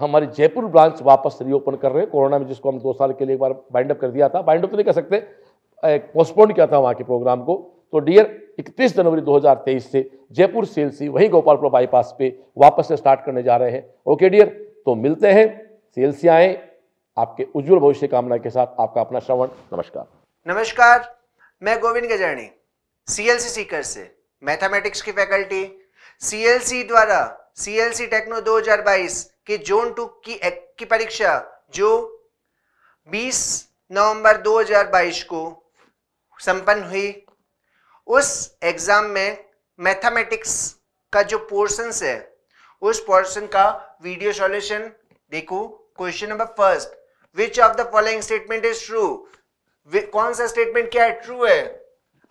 हमारी जयपुर ब्रांच वापस रीओपन कर रहे हैं कोरोना में जिसको हम दो साल के लिए एक बार बाइंड अप कर दिया था बाइंड अप तो नहीं कर सकते पोस्टपोन किया था वहाँ के प्रोग्राम को तो डियर 31 जनवरी 2023 से जयपुर सेल से वहीं गोपालपुर बाईपास पे वापस से स्टार्ट करने जा रहे हैं ओके डियर तो मिलते हैं सेल आए आपके उज्जवल भविष्य कामना के साथ आपका अपना श्रवण नमस्कार नमस्कार मैं गोविंद गजानी सीएलसी सीकर से मैथमेटिक्स की फैकल्टी सीएलसी द्वारा सीएलसी टेक्नो 2022 कि जोन टू की की परीक्षा जो 20 नवंबर 2022 को संपन्न हुई उस एग्ज़ाम में मैथमेटिक्स का जो पोर्शंस है उस पोर्शन का वीडियो सॉल्यूशन देखो question number first which of the following statement is true कौन सा स्टेटमेंट क्या है ट्रू है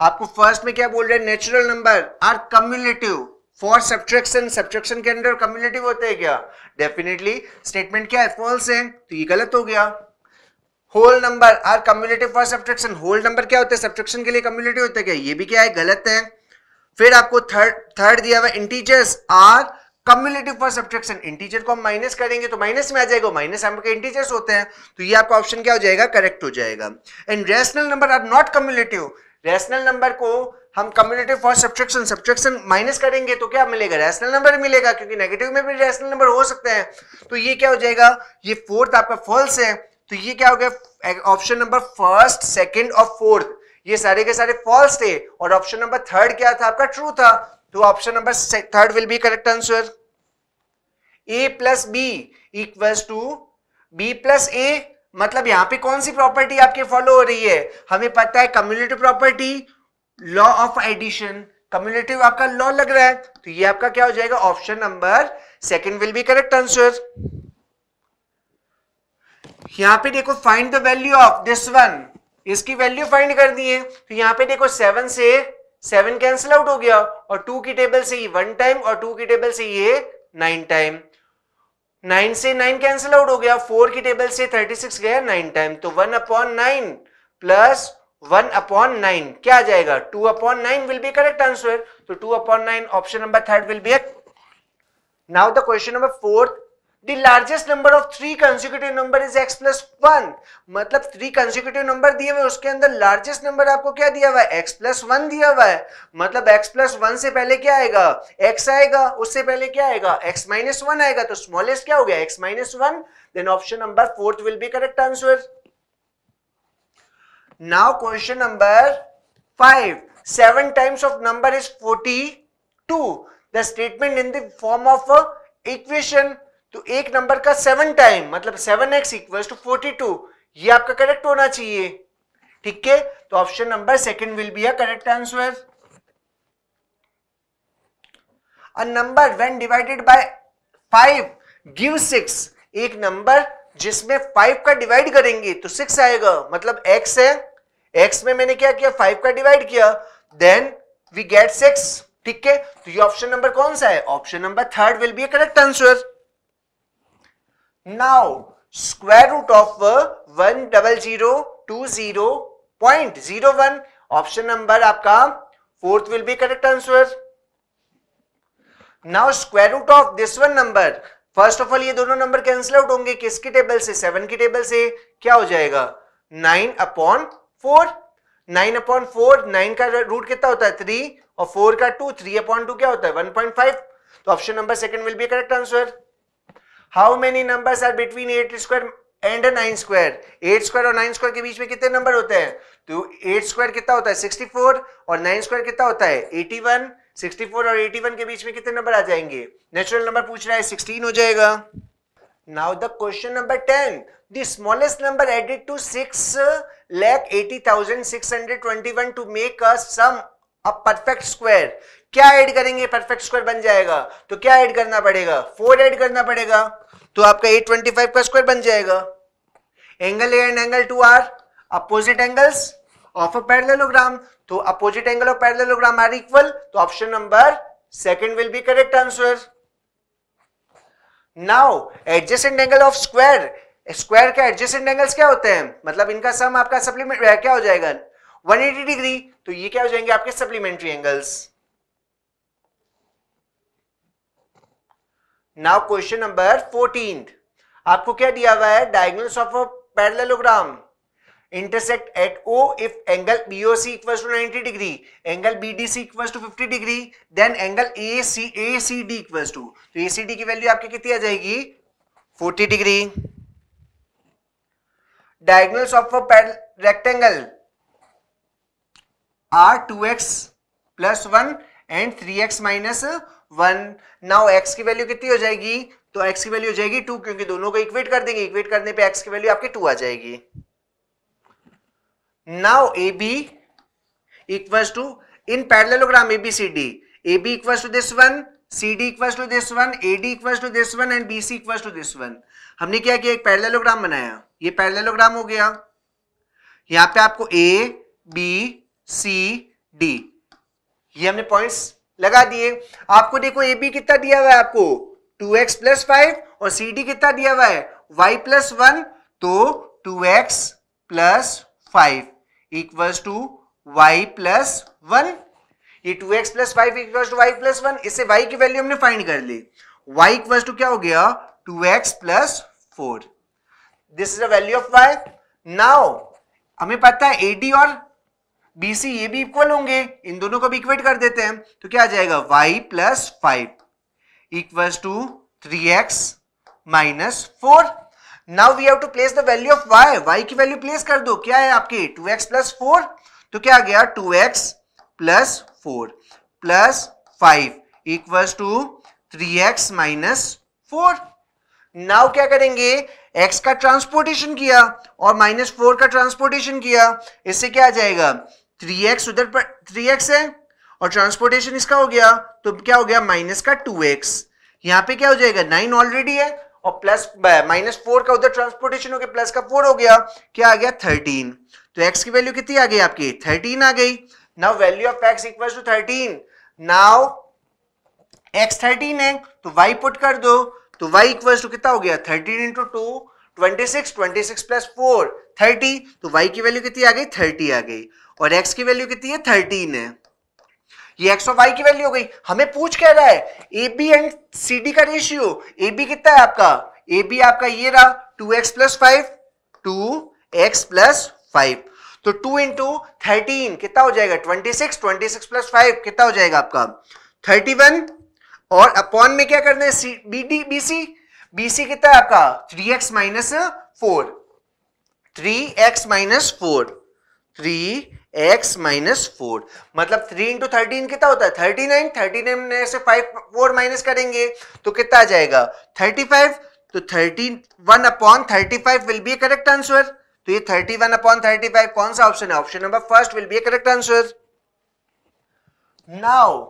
आपको फर्स्ट में क्या बोल रहे हैं natural number are cumulative for subtraction subtraction के अंदर कम्युनिटिव होते हैं क्या डेफिनेटली स्टेटमेंट क्या है फॉल्स है तो ये गलत हो गया whole number are commutative for subtraction whole number क्या होते हैं सब्ट्रेक्शन के लिए कम्युनिटिव होते हैं ये भी क्या है गलत है फिर आपको थर्ड थर्ड दिया हुआ integers are commutative for subtraction integer को हम माइनस करेंगे तो माइनस में आ जाएगा माइनस आपके इंटीजर्स होते हैं तो ये आपका ऑप्शन क्या हो जाएगा करेक्ट हो जाएगा and rational number are not commutative rational number को हम commutative for subtraction subtraction minus करेंगे तो क्या मिलेगा रैशनल नंबर मिलेगा क्योंकि नेगेटिव में भी रैशनल नंबर हो सकते हैं तो ये क्या हो जाएगा ये फोर्थ आपका फॉल्स है तो ये क्या हो गया ऑप्शन नंबर फर्स्ट सेकंड और फोर्थ ये सारे के सारे फॉल्स थे और ऑप्शन नंबर थर्ड क्या था आपका ट्रू था तो option number third will be correct answer A plus B equals to B plus A मतलब यहां पे कौन सी प्रॉपर्टी आपके फॉलो हो रही है हमें पता है community property law of addition commutative आपका लॉ लग रहा है तो ये आपका क्या हो जाएगा option number second will be correct answer यहां पे देखो find the value of this one इसकी वैल्यू फाइंड दी है तो यहां पे देखो सेवन से सेवन कैंसिल आउट हो गया और टू की टेबल से ये वन टाइम और टू की टेबल से ये नाइन टाइम नाइन से नाइन कैंसिल आउट हो गया फोर की टेबल से थर्टी सिक्स गया नाइन टाइम तो one upon nine plus one upon nine क्या आ जाएगा two upon nine will be correct answer तो two upon nine option number third will be now the question number fourth the largest number of three consecutive number is x plus one मतलब three consecutive number दिए हुए उसके अंदर largest number आपको क्या दिया हुआ है x plus वन दिया हुआ है मतलब x plus वन से पहले क्या आएगा x आएगा उससे पहले क्या आएगा x माइनस वन आएगा तो smallest क्या हो गया x minus one then option number fourth will be correct answer Now question number 5. 7 times of number is 42. The statement in the form of a equation. तो एक नंबर का seven time मतलब seven X equal to forty two ये आपका correct होना चाहिए ठीक है तो option number second will be a correct answer a number when divided by five give six एक नंबर जिसमें फाइव का डिवाइड करेंगे तो सिक्स आएगा मतलब एक्स है एक्स में मैंने क्या किया फाइव का डिवाइड किया देन वी गेट सिक्स ठीक है तो ये ऑप्शन नंबर कौन सा है option number third will be correct answer now square root of one double zero two zero point zero one option number आपका fourth will be correct answer now square root of this one number first of all ये दोनों number cancel out होंगे किसकी table से seven की table से क्या हो जाएगा nine upon four nine upon four nine का रूट कितना होता है थ्री और फोर का टू थ्री अपॉन टू क्या होता है वन पॉइंट फाइव तो option number second will be correct answer how many numbers are between eight square and nine square eight square और नाइन स्क्वायर के बीच में कितने नंबर होते हैं तो एट स्क्वायर कितना होता है सिक्सटी फोर और नाइन स्क्वायर कितना होता है एटी वन सिक्सटी फोर और एटी वन के बीच में कितने नंबर आ जाएंगे नेचुरल नंबर पूछ रहा है सिक्सटीन हो जाएगा now the question number ten the smallest number added to six lakh eighty thousand six hundred twenty one to make a sum a perfect square क्या ऐड करेंगे परफेक्ट स्क्वायर बन जाएगा तो क्या ऐड करना पड़ेगा फोर ऐड करना पड़ेगा तो आपका एट ट्वेंटी फाइव का स्क्वायर बन जाएगा angle A and angle two are opposite angles of a parallelogram तो opposite angle of parallelogram are equal तो option number second will be correct answer now adjacent angle of square square के adjacent angles क्या होते हैं मतलब इनका सम आपका supplement क्या हो जाएगा 180 डिग्री तो ये क्या हो जाएंगे आपके supplementary angles now question number fourteen आपको क्या दिया हुआ है diagonals of a parallelogram C equal to ninety degree angle B D C equal to fifty degree then angle A C A C D equal to तो A C D की value आपकी कितनी आ जाएगी forty degree of a rectangle are two X plus one and three X minus one now X की value कितनी हो जाएगी तो एक्स की वैल्यू हो जाएगी टू क्योंकि दोनों को इक्वेट कर देंगे इक्वेट करने पे एक्स की वैल्यू आपकी टू आ जाएगी now A B equal to in parallelogram A B C D A B equal to this one C D equal to this one A D equal to this one and B C equal to this one हमने क्या किया एक parallelogram बनाया ये parallelogram हो गया यहाँ पे आपको ए बी सी डी ये हमने पॉइंट्स लगा दिए आपको देखो ए बी कितना दिया हुआ है आपको टू एक्स प्लस फाइव और सी डी कितना दिया हुआ है वाई प्लस वन तो two X plus five equals to Y plus one ये two X plus five equals to Y plus one इससे वाई की वैल्यू हमने फाइंड कर ली वाई इक्वल्स टू क्या हो गया two X plus four this is the value of Y now हमें पता है एडी और बीसी ये भी इक्वल होंगे इन दोनों को भी इक्वेट कर देते हैं तो क्या आ जाएगा Y plus five equals to three X minus four now we have to place the value of Y Y की वैल्यू प्लेस कर दो क्या है आपके टू एक्स प्लस फोर तो क्या आ गया two X plus four plus five equals to three X minus four now क्या करेंगे एक्स का ट्रांसपोर्टेशन किया और माइनस फोर का ट्रांसपोर्टेशन किया इससे क्या आ जाएगा 3x उधर पर 3x है और ट्रांसपोर्टेशन इसका हो गया तो क्या हो गया माइनस का 2x एक्स यहाँ पे क्या हो जाएगा नाइन ऑलरेडी है और प्लस माइनस फोर का उधर ट्रांसपोर्टेशन हो गया प्लस का फोर हो गया क्या आ गया थर्टीन तो एक्स की वैल्यू कितनी आ गई आपकी थर्टीन आ गई now value of X equal to thirteen now X thirteen है तो वाई पुट कर दो तो y इक्वल टू कितना हो गया thirteen into two twenty six twenty six plus four thirty तो y की वैल्यू कितनी आ गई थर्टी आ गई और x की वैल्यू कितनी है थर्टीन है ये x और y की वैल्यू हो गई हमें पूछ कह रहा है A B and C D का रेशियो ए बी कितना है आपका ए बी आपका ये रहा two X plus five two X plus five तो टू इंटू थर्टीन कितना हो जाएगा twenty six twenty six plus five कितना हो जाएगा आपका थर्टी वन और अपॉन में क्या करना है B D B C B C कितना है आपका three X minus four three X minus four three X minus four मतलब थ्री इंटू थर्टीन कितना होता है थर्टी नाइन थर्टी नाइन में से फाइव फोर माइनस करेंगे तो कितना आ जाएगा थर्टी फाइव तो thirty one upon thirty five will be correct answer तो ये thirty one upon thirty five कौन सा ऑप्शन है option number first will be correct answer now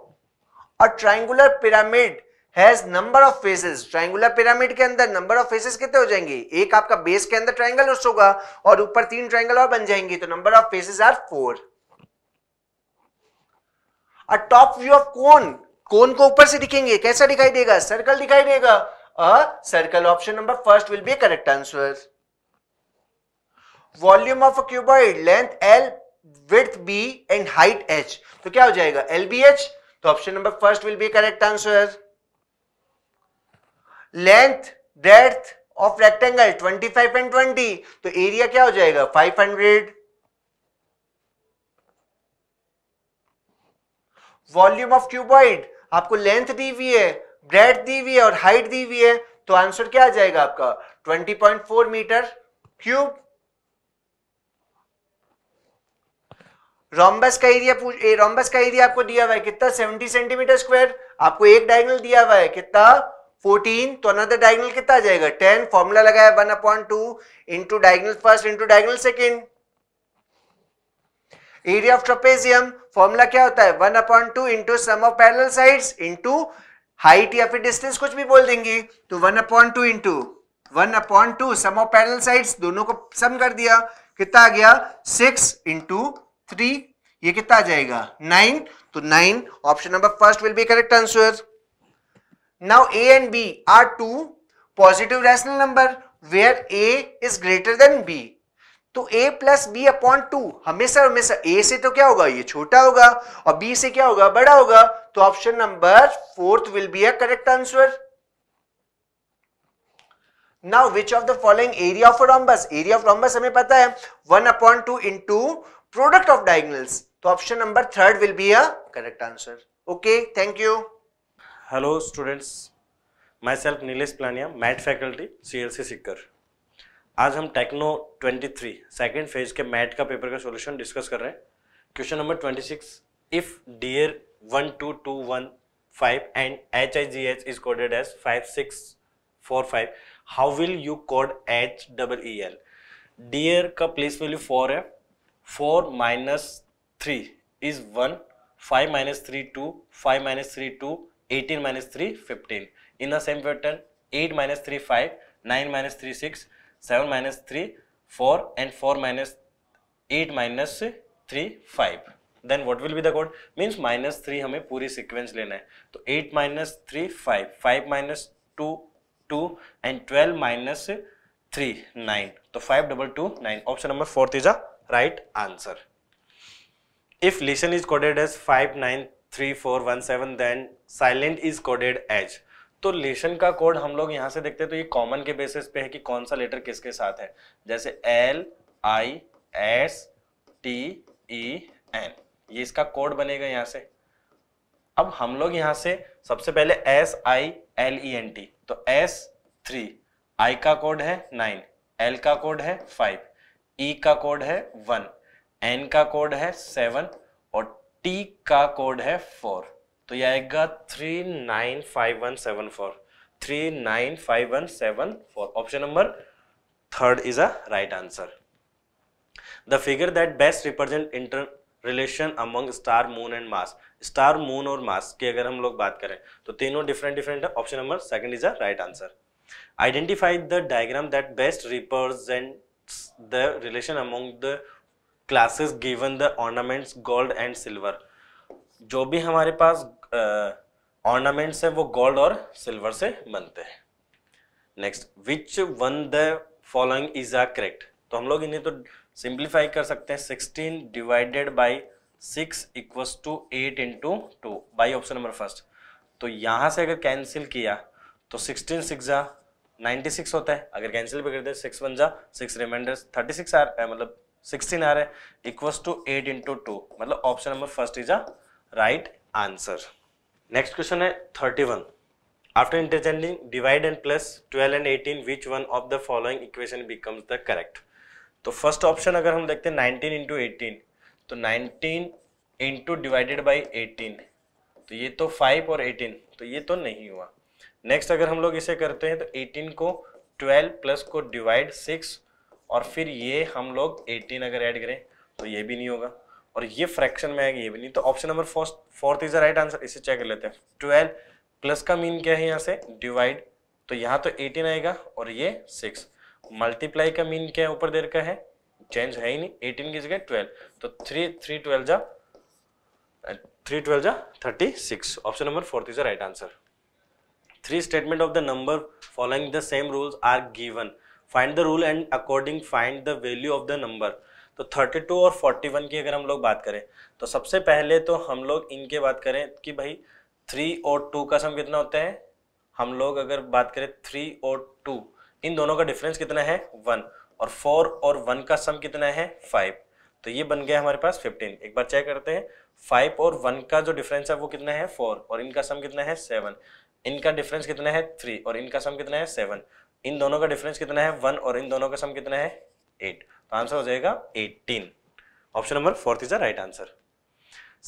और triangular pyramid has number of faces triangular pyramid के अंदर number of faces कितने हो जाएंगे एक आपका बेस के अंदर ट्राइंगल होगा और ऊपर तीन ट्राइंगल और बन जाएंगे तो number of faces are four a top view of cone cone को ऊपर से दिखेंगे कैसा दिखाई देगा सर्कल दिखाई देगा a circle option number first will be correct answer volume of a cuboid length L width B and height H तो क्या हो जाएगा एल बी एच तो option number first will be correct answer length depth of rectangle 25 and 20 तो area क्या हो जाएगा 500 volume of cuboid आपको लेंथ दी हुई है ब्रेड दी हुई है और हाइट दी हुई है तो आंसर क्या आ जाएगा आपका 20.4 मीटर क्यूब रॉम्बस का एरिया रॉम्बस का एरिया आपको दिया हुआ है कितना 70 सेंटीमीटर स्क्वायर आपको एक डायगनल दिया हुआ है कितना 14 तो अनदर डायगनल कितना आ जाएगा 10 फॉर्मूला लगाया one upon two into diagonal first into diagonal second area of trapezium formula क्या होता है one upon two into sum of parallel sides into height या फिर डिस्टेंस कुछ भी बोल देंगे तो one upon two into one upon two sum of parallel sides दोनों को सम कर दिया कितना आ गया सिक्स इंटू थ्री ये कितना आ जाएगा नाइन तो nine option number first will be correct answer now A and B are two positive rational number where A is greater than B तो a plus B upon two हमेशा हमेशा a से तो क्या होगा ये छोटा होगा और b से क्या होगा बड़ा होगा तो option number fourth will be a correct answer now which of the following area of rhombus area of rhombus हमें पता है one upon two into product of diagonals तो option number third will be a correct answer okay thank you hello students myself Nilesh Planiya math faculty C L C Sikar आज हम techno twenty three second phase के math का paper का solution discuss कर रहे हैं question number twenty six if D one two two one five and H I G H is coded as five six four five how will you code H double E L D का place value four है four minus three is one five minus three two five minus three two eighteen minus three fifteen in the same pattern eight minus three five nine minus three six seven minus three four and four minus eight minus three five then what will be the code means minus three हमें पूरी sequence लेना है तो eight minus three five five minus two two and twelve minus three nine तो five double two nine option number fourth is a right answer. If listen is coded as 593417 then silent is coded as तो लेशन का code हम लोग यहाँ से देखते हैं तो ये कॉमन के बेसिस पे है कि कौन सा लेटर किसके साथ है जैसे L I S T E N ये इसका कोड बनेगा यहाँ से अब हम लोग यहां से सबसे पहले S I L E N T तो एस थ्री आई का कोड है नाइन एल का कोड है फाइव ई e का कोड है वन एन का कोड है सेवन और टी का कोड है फोर तो यह आएगा three nine five one seven four three nine five one seven four option number third is a right answer the figure that best represent interrelation among star moon and mass star moon और mass की अगर हम लोग बात करें तो तीनों different different है option number second is a right answer identify the diagram that best represent the relation among the classes given the ornaments gold and silver जो भी हमारे पास ऑर्नामेंट्स uh, है वो गोल्ड और सिल्वर से बनते हैं next which one the following is are correct तो हम लोग इन्हें तो सिंप्लीफाई कर सकते हैं sixteen divided by six equals two eight into two by option number first तो यहां से अगर कैंसिल किया तो सिक्सटीन सिक्स सिक्स होता है अगर कैंसिल भी कर दे सिक्स वन जा सिक्स रिमाइंडर थर्टी सिक्स आ रहा है मतलब सिक्सटीन आ रहा है equals to eight into two मतलब option number first is a right answer next question है thirty one after interchanging divide and plus twelve and eighteen which one of the following equation becomes the correct तो first option अगर हम देखते हैं nineteen into eighteen तो nineteen into divided by eighteen तो ये तो फाइव और एटीन तो ये तो नहीं हुआ नेक्स्ट अगर हम लोग इसे करते हैं तो 18 को 12 प्लस को डिवाइड 6 और फिर ये हम लोग 18 अगर ऐड करें तो ये भी नहीं होगा और ये फ्रैक्शन में आएगा ये भी नहीं तो option number first fourth is the right answer इसे चेक कर लेते हैं ट्वेल्व प्लस का मीन क्या है यहाँ से डिवाइड तो यहाँ तो एटीन आएगा और ये सिक्स मल्टीप्लाई का मीन क्या है ऊपर देर का है चेंज है ही नहीं एटीन की जगह ट्वेल्व तो थ्री थ्री ट्वेल्व जा थ्री ट्वेल्व जा thirty six option number fourth is the right answer three statement of the number following the same rules are given find the rule and according find the value of the number तो two और one की अगर हम लोग बात करें तो सबसे पहले तो हम लोग इनके बात करें कि भाई थ्री और टू का सम कितना होता है हम लोग अगर बात करें थ्री और टू इन दोनों का डिफरेंस कितना है वन और फोर और वन का सम कितना है फाइव तो ये बन गया हमारे पास फिफ्टीन एक बार चेक करते हैं फाइव और वन का जो डिफरेंस है वो कितना है फोर और इनका सम कितना है सेवन इनका डिफरेंस कितना है थ्री और इनका सम कितना है सेवन इन दोनों का डिफरेंस कितना है वन और इन दोनों का सम कितना है एट तो आंसर हो जाएगा eighteen option number fourth is the right answer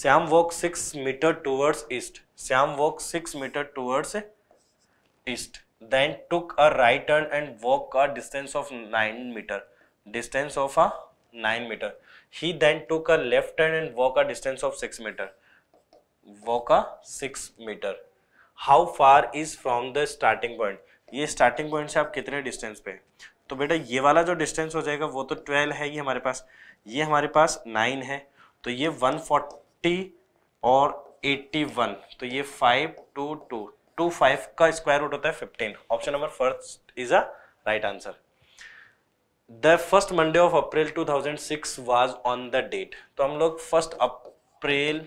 Shyam walk six metre towards east Shyam walk six metre towards east then took a right turn and walk a distance of nine metre distance of a nine metre he then took a left turn and walk a distance of six metre walk a six metre how far is from the starting point ये starting point से आप कितने distance पे तो बेटा ये वाला जो डिस्टेंस हो जाएगा वो तो ट्वेल्व है ये हमारे पास ये हमारे पास नाइन है तो ये वन फोर्टी और एट्टी वन तो ये five two two two five का स्क्वायर रूट होता है fifteen option number first is a right answer the first Monday of April 2006 was on the date तो हम लोग फर्स्ट अप्रैल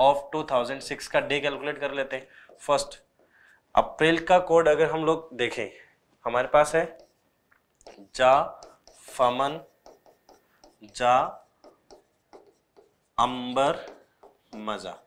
ऑफ 2006 का डे कैलकुलेट कर लेते हैं फर्स्ट अप्रैल का कोड अगर हम लोग देखें हमारे पास है जा फमन जा अंबर मजा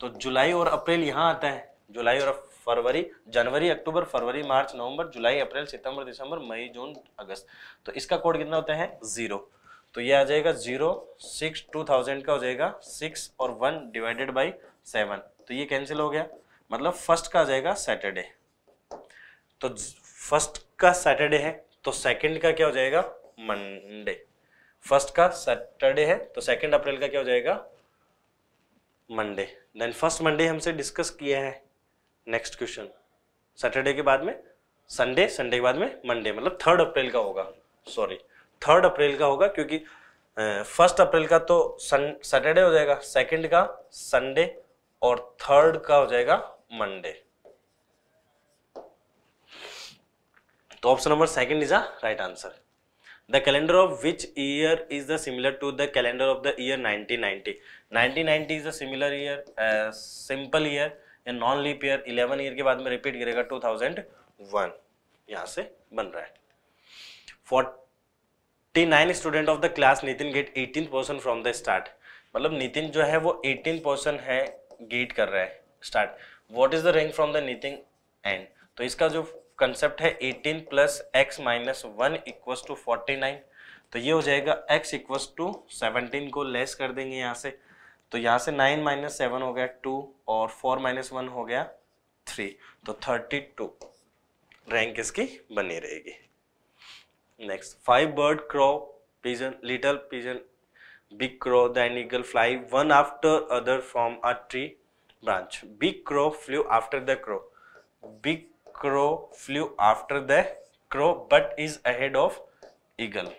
तो जुलाई और अप्रैल यहाँ आता है जुलाई और फरवरी जनवरी अक्टूबर फरवरी मार्च नवंबर जुलाई अप्रैल सितंबर दिसंबर मई जून अगस्त तो इसका कोड कितना होता है जीरो तो ये आ जाएगा जीरो सिक्स टू थाउजेंड का हो जाएगा सिक्स और वन डिवाइडेड बाई सेवन तो ये कैंसिल हो गया मतलब फर्स्ट का आ जाएगा सैटरडे तो फर्स्ट का सैटरडे है तो सेकंड का क्या हो जाएगा मंडे फर्स्ट का सैटरडे है तो सेकंड अप्रैल का क्या हो जाएगा मंडे देन फर्स्ट मंडे हमसे डिस्कस किया है नेक्स्ट क्वेश्चन सैटरडे के बाद में संडे संडे के बाद में मंडे मतलब थर्ड अप्रैल का होगा सॉरी थर्ड अप्रैल का होगा क्योंकि फर्स्ट अप्रैल का तो सैटरडे हो जाएगा सेकंड का संडे और थर्ड का हो जाएगा मंडे तो option number second is a right answer the calendar of which year is the similar to the calendar of the year 1990 1990 is a similar year simple year या non leap year 11 year के बाद में repeat गिरेगा 2001 यहां से बन रहा है forty nine student of the class Nitin get eighteen percent from the start मतलब नितिन जो है वो एटीन परसेंट है गेट कर रहा है start what is the rank from the Nitin end तो इसका जो कंसेप्ट है eighteen plus X minus one equals to forty nine तो ये हो जाएगा एक्स इक्वस टू सेवनटीन को लेस कर देंगे यहाँ से तो यहाँ से नाइन माइनस सेवन हो गया टू और फोर माइनस वन हो गया थ्री तो थर्टी टू रैंक इसकी बनी रहेगी Next, five bird crow, pigeon, little pigeon, big crow, then eagle fly one after other from a tree branch. Big crow flew after the crow. Big crow flew after the crow but is ahead of eagle.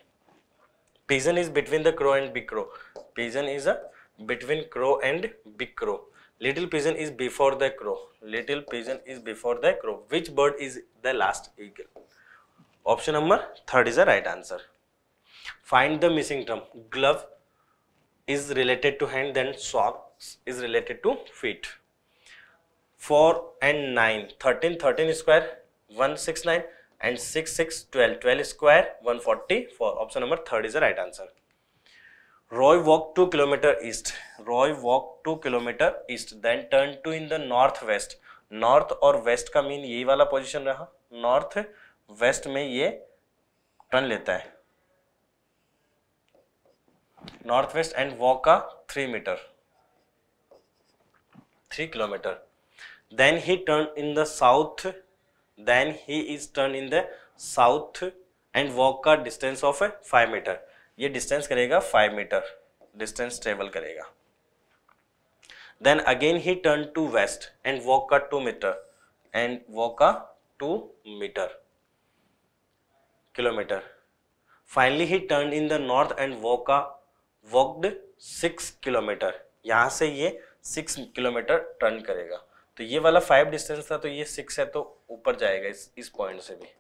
Pigeon is between the crow and big crow. Pigeon is a between crow and big crow. Little pigeon is before the crow. Little pigeon is before the crow. Which bird is the last eagle? Option number third is a right answer find the missing term glove is related to hand then socks is related to feet four and nine thirteen thirteen square one six nine and six six twelve twelve square one forty four option number third is a right answer Roy walk two kilometre east Roy walk two kilometre east then turn to in the north west north और waste का mean यही वाला position रहा north west में ये turn लेता है north west and walk का three metre three kilometre then he turn in the south then he is turn in the south and walk का डिस्टेंस ऑफ फाइव मीटर ये distance करेगा five metre distance travel करेगा then again he turn to west and walk का two metre and walk का two metre kilometre finally he turn in the north and वोका walked six kilometre यहाँ से ये six kilometre turn करेगा तो ये वाला फाइव डिस्टेंस था तो ये सिक्स है तो ऊपर जाएगा इस इस पॉइंट से भी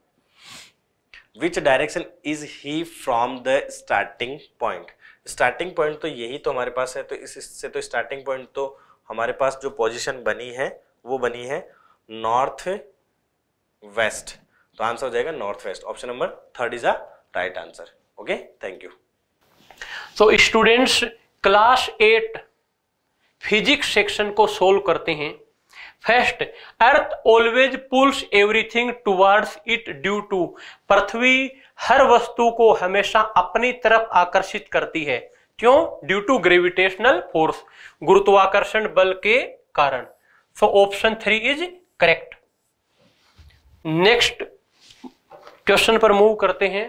which direction is he from the starting point starting point तो यही तो हमारे पास है तो इस इससे तो स्टार्टिंग पॉइंट तो हमारे पास जो पोजिशन बनी है वो बनी है नॉर्थ वेस्ट तो आंसर हो जाएगा north west option number third is a right answer okay thank you so students class eight physics section को सोल्व करते हैं first earth always pulls everything towards it due to पृथ्वी हर वस्तु को हमेशा अपनी तरफ आकर्षित करती है क्यों ड्यू टू ग्रेविटेशनल फोर्स गुरुत्वाकर्षण बल के कारण so option three is correct next question पर मूव करते हैं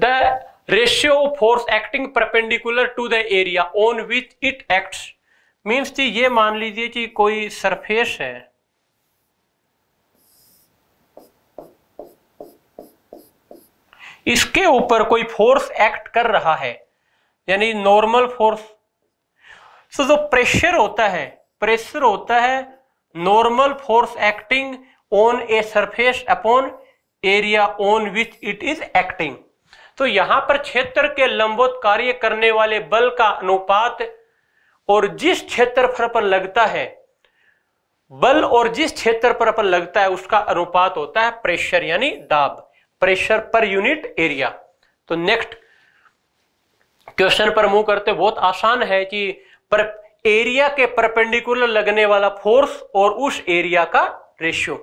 the ratio force acting perpendicular to the area on which it act means जी ये मान लीजिए कि कोई सरफेस है इसके ऊपर कोई फोर्स एक्ट कर रहा है यानी नॉर्मल फोर्स सो जो प्रेशर होता है प्रेशर होता है normal force acting on a surface upon area on which it is acting तो यहां पर क्षेत्र के लंबोत कार्य करने वाले बल का अनुपात और जिस क्षेत्र पर लगता है बल और जिस क्षेत्र पर पर लगता है उसका अनुपात होता है प्रेशर यानी दाब प्रेशर पर यूनिट एरिया तो नेक्स्ट क्वेश्चन पर मूव करते बहुत आसान है कि पर एरिया के परपेंडिकुलर लगने वाला फोर्स और उस एरिया का ratio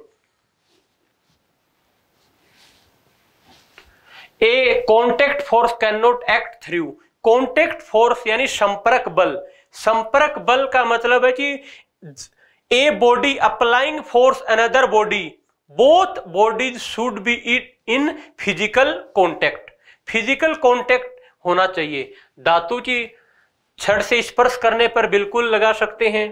a contact force can not act through contact force यानी संपर्क बल संपर्क बल का मतलब है कि a body applying force another body both bodies should be it in physical contact physical contact होना चाहिए धातु की छड़ से स्पर्श करने पर बिल्कुल लगा सकते हैं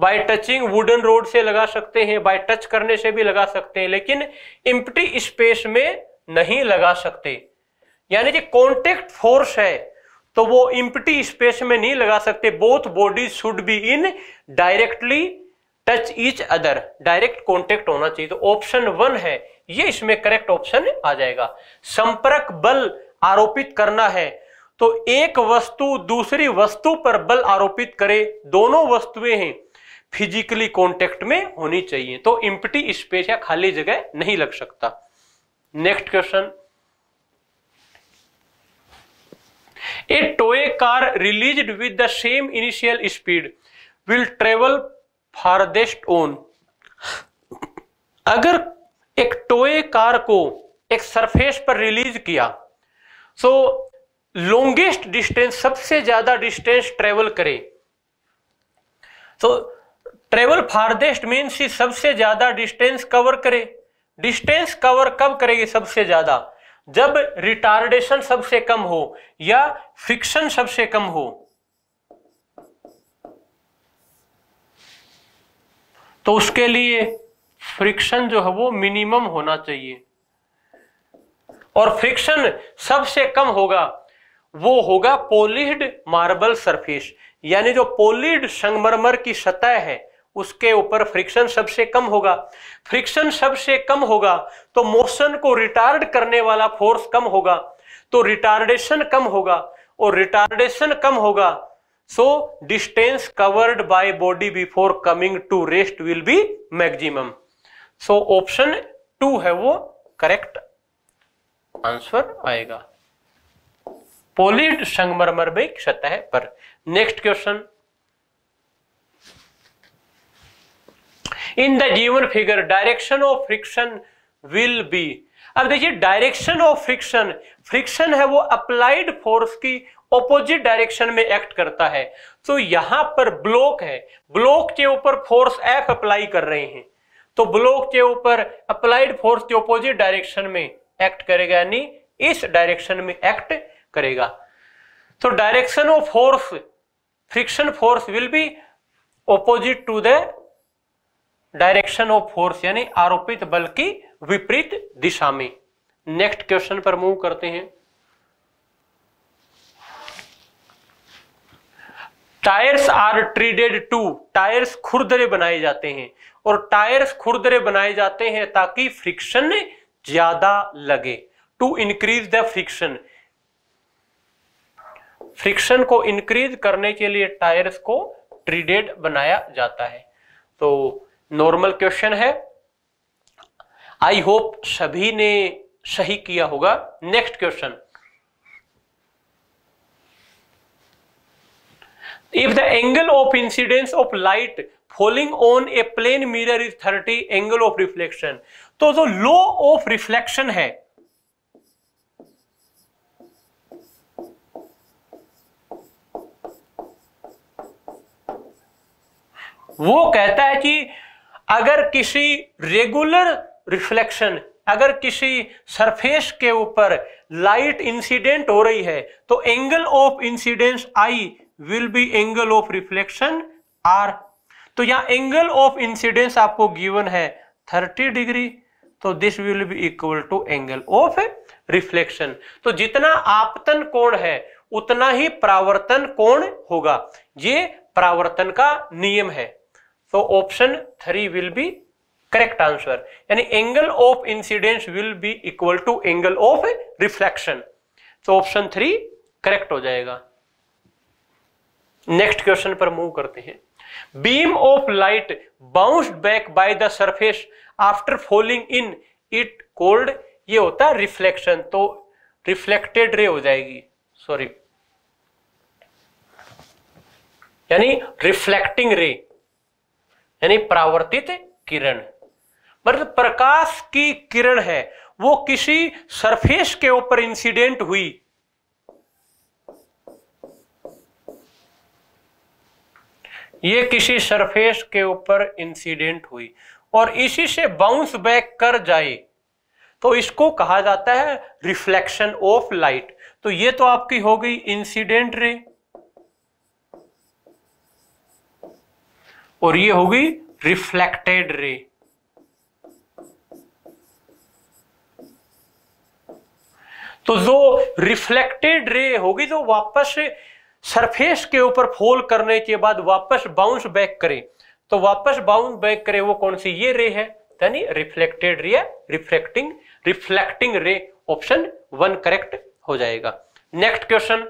बाय टचिंग वुडन रोड से लगा सकते हैं बाय टच करने से भी लगा सकते हैं लेकिन इम्पटी स्पेस में नहीं लगा सकते यानी कि कॉन्टेक्ट फोर्स है तो वो इम्पटी स्पेस में नहीं लगा सकते both bodies should be in directly touch each other direct contact होना चाहिए तो ऑप्शन वन है ये इसमें करेक्ट ऑप्शन आ जाएगा संपर्क बल आरोपित करना है तो एक वस्तु दूसरी वस्तु पर बल आरोपित करे दोनों वस्तुएं हैं फिजिकली कॉन्टेक्ट में होनी चाहिए तो इम्पटी स्पेस या खाली जगह नहीं लग सकता next question a toy car release with the same initial speed will travel farthest on अगर एक टोए कार को एक सरफेस पर रिलीज किया सो तो लॉन्गेस्ट डिस्टेंस सबसे ज्यादा डिस्टेंस ट्रेवल करे तो ट्रेवल फारदेस्ट मीन्स सबसे ज्यादा डिस्टेंस कवर करे डिस्टेंस कवर कब करेगी सबसे ज्यादा जब रिटार्डेशन सबसे कम हो या फिक्शन सबसे कम हो तो उसके लिए फ्रिक्शन जो है वो मिनिमम होना चाहिए और फ्रिक्शन सबसे कम होगा वो होगा पोलिड मार्बल सरफेस यानी जो पोलिड संगमरमर की सतह है उसके ऊपर फ्रिक्शन सबसे कम होगा फ्रिक्शन सबसे कम होगा तो मोशन को रिटार्ड करने वाला फोर्स कम होगा तो रिटार्डेशन कम होगा और रिटार्डेशन कम होगा so distance covered by body before coming to rest will be maximum so option two है वो करेक्ट आंसर आएगा पोलिड संगमरमर भी सतह पर next question in the given figure direction of friction will be अब देखिए डायरेक्शन ऑफ फ्रिक्शन फ्रिक्शन है वो अप्लाइड फोर्स की ऑपोजिट डायरेक्शन में एक्ट करता है तो यहां पर ब्लॉक है ब्लॉक के ऊपर फोर्स एफ अप्लाई कर रहे हैं तो ब्लॉक के ऊपर अप्लाइड फोर्स के ऑपोजिट डायरेक्शन में एक्ट करेगा यानी इस डायरेक्शन में एक्ट करेगा तो direction of force friction force will be opposite to the direction of force यानी आरोपित बल की विपरीत दिशा में नेक्स्ट क्वेश्चन पर मूव करते हैं tyres are treaded to tyres खुरदरे बनाए जाते हैं और टायर्स खुरदरे बनाए जाते हैं ताकि फ्रिक्शन ज्यादा लगे to increase the friction friction को इंक्रीज करने के लिए टायर्स को ट्रीडेड बनाया जाता है तो नॉर्मल क्वेश्चन है आई होप सभी ने सही किया होगा next question if the angle of incidence of light falling on a plane mirror is 30 angle of reflection तो जो लो ऑफ रिफ्लेक्शन है वो कहता है कि अगर किसी रेगुलर रिफ्लेक्शन अगर किसी सरफेस के ऊपर लाइट इंसिडेंट हो रही है तो angle of incidence I will be angle of reflection R तो यहां एंगल ऑफ इंसिडेंस आपको गिवन है 30 डिग्री तो this will be equal to angle of reflection तो जितना आपतन कोण है उतना ही प्रावर्तन कोण होगा ये प्रावर्तन का नियम है तो option three will be correct answer यानी angle of incidence will be equal to angle of reflection तो ऑप्शन थ्री करेक्ट हो जाएगा नेक्स्ट क्वेश्चन पर मूव करते हैं beam of light bounced back by the surface after falling in it called ये होता है रिफ्लेक्शन तो रिफ्लेक्टेड रे हो जाएगी सॉरी यानी रिफ्लेक्टिंग रे यानी परावर्तित किरण मतलब प्रकाश की किरण है वो किसी सरफेस के ऊपर इंसिडेंट हुई ये किसी सरफेस के ऊपर इंसिडेंट हुई और इसी से बाउंस बैक कर जाए तो इसको कहा जाता है रिफ्लेक्शन ऑफ लाइट तो ये तो आपकी हो गई इंसिडेंट रे और ये होगी रिफ्लेक्टेड रे तो जो रिफ्लेक्टेड रे होगी जो वापस सरफेस के ऊपर फोल करने के बाद वापस बाउंस बैक करे तो वापस बाउंस बैक करे वो कौन सी ये रे है यानी reflected ray reflecting reflecting ray option one correct हो जाएगा next question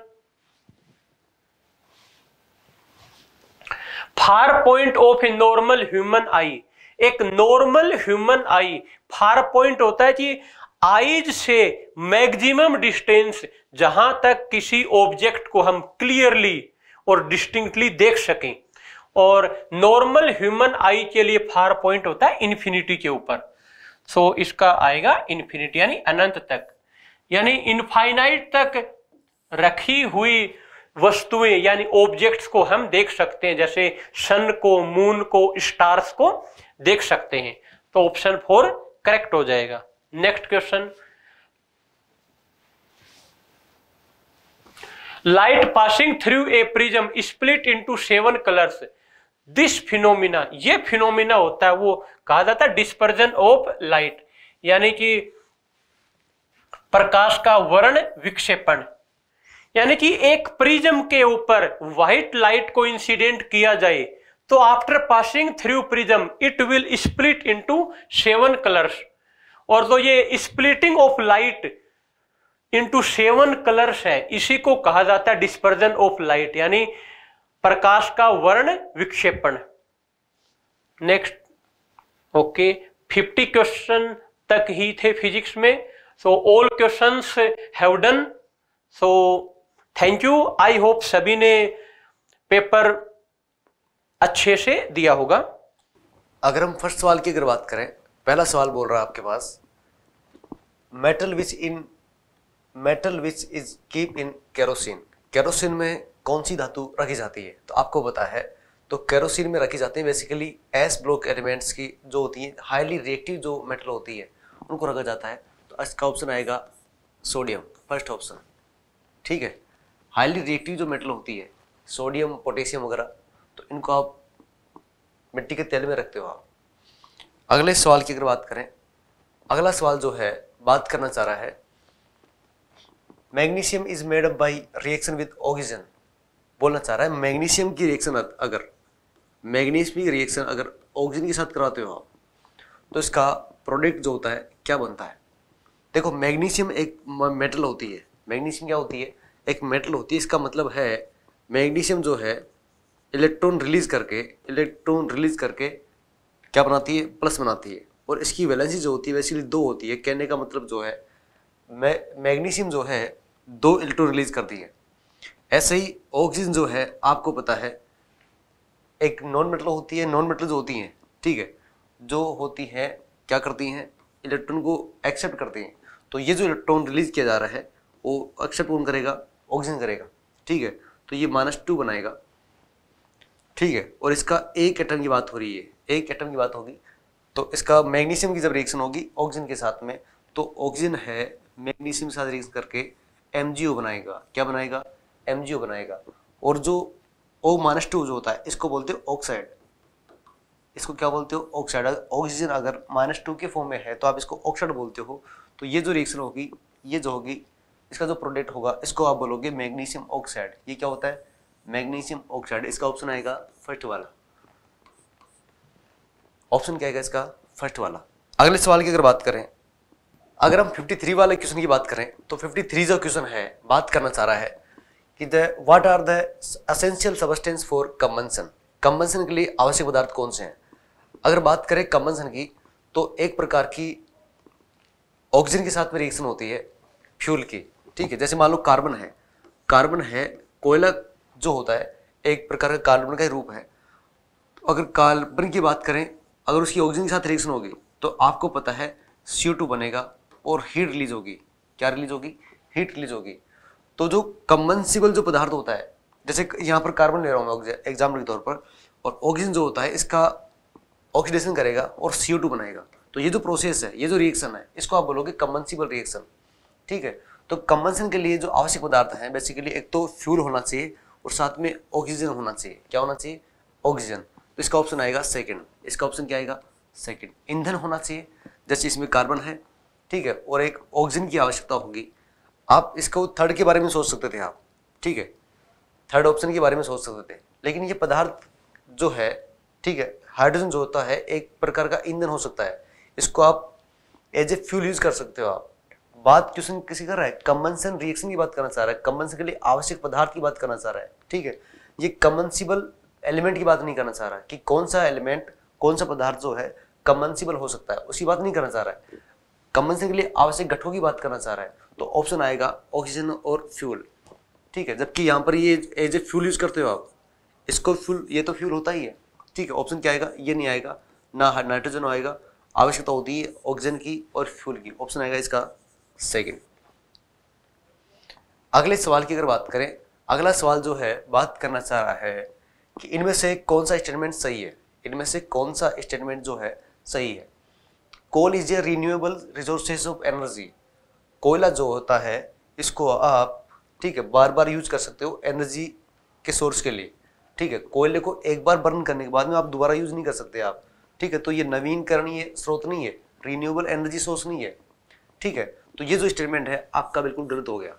far point of a normal human eye एक normal human eye far point होता है कि आईज से मैक्सिमम डिस्टेंस जहां तक किसी ऑब्जेक्ट को हम क्लियरली और डिस्टिंक्टली देख सकें और नॉर्मल ह्यूमन आई के लिए फार पॉइंट होता है इन्फिनिटी के ऊपर सो so, इसका आएगा इन्फिनिटी यानी अनंत तक यानी इनफाइनाइट तक रखी हुई वस्तुएं यानी ऑब्जेक्ट्स को हम देख सकते हैं जैसे सन को मून को स्टार्स को देख सकते हैं तो ऑप्शन फोर करेक्ट हो जाएगा next question light passing through a prism split into seven colours this phenomena ये फिनोमिना होता है वो कहा जाता है डिस्पर्जन ऑफ लाइट यानी कि प्रकाश का वर्ण विक्षेपण यानी कि एक प्रिज्म के ऊपर व्हाइट लाइट को इंसिडेंट किया जाए तो after passing through prism it will split into seven colours और तो ये splitting of light into seven colours है इसी को कहा जाता है डिस्पर्जन ऑफ लाइट यानी प्रकाश का वर्ण विक्षेपण नेक्स्ट ओके फिफ्टी क्वेश्चन तक ही थे फिजिक्स में so all questions have done so thank you I hope सभी ने पेपर अच्छे से दिया होगा अगर हम फर्स्ट सवाल की अगर बात करें पहला सवाल बोल रहा है आपके पास metal which in metal which is keep in kerosene kerosene में कौन सी धातु रखी जाती है तो आपको पता है तो केरोसिन में रखी जाती है बेसिकली एस ब्लॉक एलिमेंट्स की जो होती है हाईली रिएक्टिव जो मेटल होती है उनको रखा जाता है तो इसका ऑप्शन आएगा सोडियम फर्स्ट ऑप्शन ठीक है हाईली रिएक्टिव जो मेटल होती है सोडियम पोटेशियम वगैरह तो इनको आप मिट्टी के तेल में रखते हो आप अगले सवाल की अगर बात करें अगला सवाल जो है बात करना चाह रहा है magnesium is made up by reaction with oxygen बोलना चाह रहा है मैग्नीशियम की रिएक्शन अगर मैग्नीशियम की रिएक्शन अगर ऑक्सीजन के साथ कराते हो आप तो इसका प्रोडक्ट जो होता है क्या बनता है देखो मैग्नीशियम एक मेटल होती है मैग्नीशियम क्या होती है एक मेटल होती है इसका मतलब है मैग्नीशियम जो है इलेक्ट्रॉन रिलीज करके इलेक्ट्रॉन रिलीज करके क्या बनाती है प्लस बनाती है और इसकी वैलेंसी जो होती है बेसिकली दो होती है कहने का मतलब जो है मै मैग्नीशियम जो है दो इलेक्ट्रॉन रिलीज करती है ऐसे ही ऑक्सीजन जो है आपको पता है एक नॉन मेटल होती है नॉन मेटल जो होती हैं ठीक है जो होती हैं क्या करती हैं इलेक्ट्रॉन को एक्सेप्ट करती हैं तो ये जो इलेक्ट्रॉन रिलीज किया जा रहा है वो एक्सेप्ट कौन करेगा ऑक्सीजन करेगा ठीक है तो ये माइनस टू बनाएगा ठीक है और इसका एक एटम की बात हो रही है एक एटम की बात होगी तो इसका मैग्नीशियम की जब रिएक्शन होगी ऑक्सीजन के साथ में तो ऑक्सीजन है मैग्नीशियम के साथ रिएक्शन करके एम बनाएगा क्या बनाएगा एम बनाएगा और जो ओ माइनस टू जो होता है इसको बोलते हो ऑक्साइड इसको क्या बोलते हो ऑक्साइड ऑक्सीजन अगर माइनस टू के फॉर्म में है तो आप इसको ऑक्साइड बोलते हो तो ये जो रिएक्शन होगी ये जो होगी इसका जो प्रोडक्ट होगा इसको आप बोलोगे मैग्नीशियम ऑक्साइड ये क्या होता है मैग्नीशियम ऑक्साइड इसका ऑप्शन आएगा फर्स्ट वाला ऑप्शन क्या आएगा इसका फर्स्ट वाला अगले सवाल की अगर बात करें अगर हम 53 वाले क्वेश्चन की बात करें तो 53 जो क्वेश्चन है बात करना चाह रहा है कि the what are the essential substance for combustion combustion के लिए आवश्यक पदार्थ कौन से हैं अगर बात करें कम्बनसन की तो एक प्रकार की ऑक्सीजन के साथ में रिएक्शन होती है फ्यूल की ठीक है जैसे मान लो कार्बन है कार्बन है कोयला जो होता है एक प्रकार का कार्बन का रूप है तो अगर कार्बन की बात करें अगर उसकी ऑक्सीजन के साथ रिएक्शन होगी तो आपको पता है सी बनेगा और हीट रिलीज होगी क्या रिलीज होगी हीट रिलीज होगी तो जो कम्बनसिबल जो पदार्थ होता है जैसे यहाँ पर कार्बन ले रहा हूँ मैं एग्जाम्पल के तौर पर और ऑक्सीजन जो होता है इसका ऑक्सीडेशन करेगा और सी बनाएगा तो ये जो प्रोसेस है ये जो रिएक्शन है इसको आप बोलोगे कम्बनसिबल रिएक्शन ठीक है तो कंबंसन के लिए जो आवश्यक पदार्थ हैं बेसिकली एक तो फ्यूल होना चाहिए और साथ में ऑक्सीजन होना चाहिए क्या होना चाहिए ऑक्सीजन तो इसका ऑप्शन आएगा सेकेंड इसका ऑप्शन क्या आएगा सेकेंड ईंधन होना चाहिए जैसे इसमें कार्बन है ठीक है और एक ऑक्सीजन की आवश्यकता होगी आप इसको थर्ड के बारे में सोच सकते थे आप ठीक है थर्ड ऑप्शन के बारे में सोच सकते थे लेकिन ये पदार्थ जो है ठीक है हाइड्रोजन जो होता है एक प्रकार का ईंधन हो सकता है इसको आप एज ए फ्यूल यूज कर सकते हो आप बात क्वेश्चन किसी कर रहा है कम्बनसन रिएक्शन की बात करना चाह रहा है कम्बनसन के लिए आवश्यक पदार्थ की बात करना चाह रहा है ठीक है ये कम्बनसिबल एलिमेंट की बात नहीं करना चाह रहा कि कौन सा एलिमेंट कौन सा पदार्थ जो है कम्बनसिबल हो सकता है उसकी बात नहीं करना चाह रहा है कम्बनसन के लिए आवश्यक गठों की बात करना चाह रहा है तो ऑप्शन आएगा ऑक्सीजन और फ्यूल ठीक है जबकि यहाँ पर ये एज ए फ्यूल यूज करते हो आप इसको फ्यूल ये तो फ्यूल होता ही है ठीक है ऑप्शन क्या आएगा ये नहीं आएगा ना नाइट्रोजन आएगा आवश्यकता होती है ऑक्सीजन की और फ्यूल की ऑप्शन आएगा इसका सेकेंड अगले सवाल की अगर बात करें अगला सवाल जो है बात करना चाह रहा है कि इनमें से कौन सा स्टेटमेंट सही है इनमें से कौन सा स्टेटमेंट जो है सही है coal is a renewable resources of energy कोयला जो होता है इसको आप ठीक है बार बार यूज कर सकते हो एनर्जी के सोर्स के लिए ठीक है कोयले को एक बार बर्न करने के बाद में आप दोबारा यूज नहीं कर सकते आप ठीक है तो ये नवीनकरणीय स्रोत नहीं है रिन्यूएबल एनर्जी सोर्स नहीं है ठीक है तो ये जो स्टेटमेंट है आपका बिल्कुल गलत हो गया